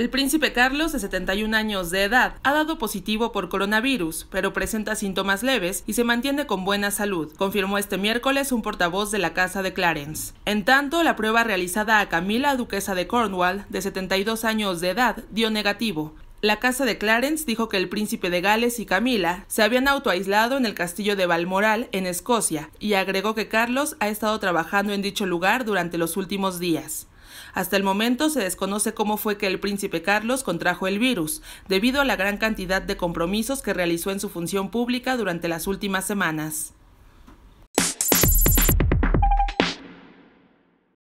El príncipe Carlos, de 71 años de edad, ha dado positivo por coronavirus, pero presenta síntomas leves y se mantiene con buena salud, confirmó este miércoles un portavoz de la Casa de Clarence. En tanto, la prueba realizada a Camila, duquesa de Cornwall, de 72 años de edad, dio negativo. La casa de Clarence dijo que el príncipe de Gales y Camila se habían autoaislado en el castillo de Balmoral, en Escocia, y agregó que Carlos ha estado trabajando en dicho lugar durante los últimos días. Hasta el momento se desconoce cómo fue que el príncipe Carlos contrajo el virus, debido a la gran cantidad de compromisos que realizó en su función pública durante las últimas semanas.